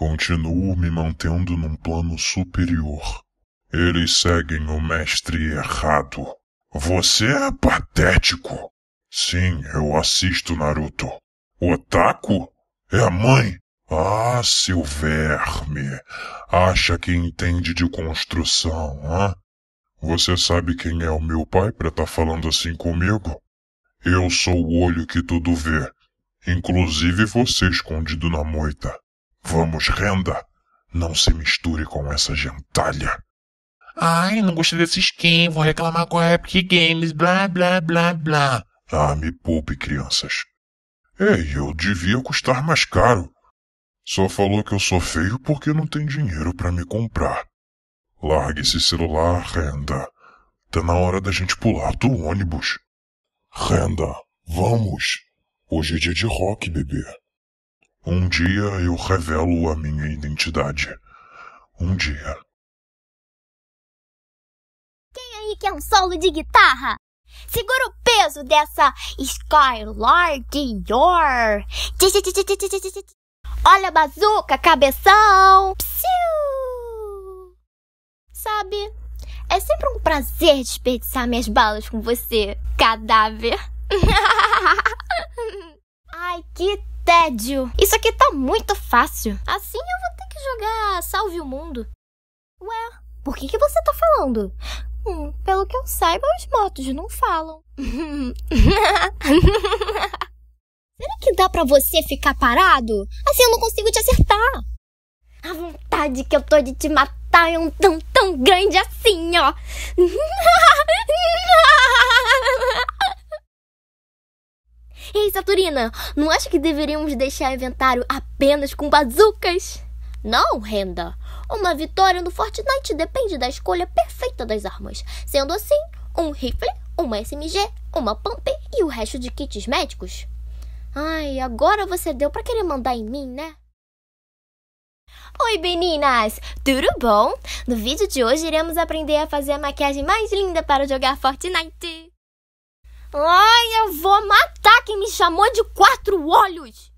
Continuo me mantendo num plano superior. Eles seguem o mestre errado. Você é patético. Sim, eu assisto Naruto. Otaku? É a mãe? Ah, seu verme. Acha que entende de construção, hã? Você sabe quem é o meu pai para estar tá falando assim comigo? Eu sou o olho que tudo vê, inclusive você escondido na moita. Vamos, renda! Não se misture com essa gentalha. Ai, não gostei desse skin, vou reclamar com a Epic Games, blá blá blá blá. Ah, me poupe, crianças. Ei, eu devia custar mais caro. Só falou que eu sou feio porque não tem dinheiro para me comprar. Largue esse celular, renda. Tá na hora da gente pular do ônibus. Renda, vamos. Hoje é dia de rock, bebê. Um dia eu revelo a minha identidade. Um dia. Quem aí quer um solo de guitarra? Segura o peso dessa Skylark Yor. Olha a bazuca, cabeção. Psiu. Sabe, é sempre um prazer desperdiçar minhas balas com você, cadáver. Ai, que tédio! Isso aqui tá muito fácil. Assim eu vou ter que jogar Salve o Mundo. Ué, por que, que você tá falando? Hum, pelo que eu saiba, os motos não falam. Será que dá pra você ficar parado? Assim eu não consigo te acertar. A vontade que eu tô de te matar é um tão tão grande assim, ó. Ei, Saturina, não acha que deveríamos deixar o inventário apenas com bazucas? Não, Renda. Uma vitória no Fortnite depende da escolha perfeita das armas. Sendo assim, um rifle, uma SMG, uma pump e o resto de kits médicos. Ai, agora você deu para querer mandar em mim, né? Oi, meninas! Tudo bom? No vídeo de hoje iremos aprender a fazer a maquiagem mais linda para jogar Fortnite. Ai, eu vou matar! me chamou de quatro olhos.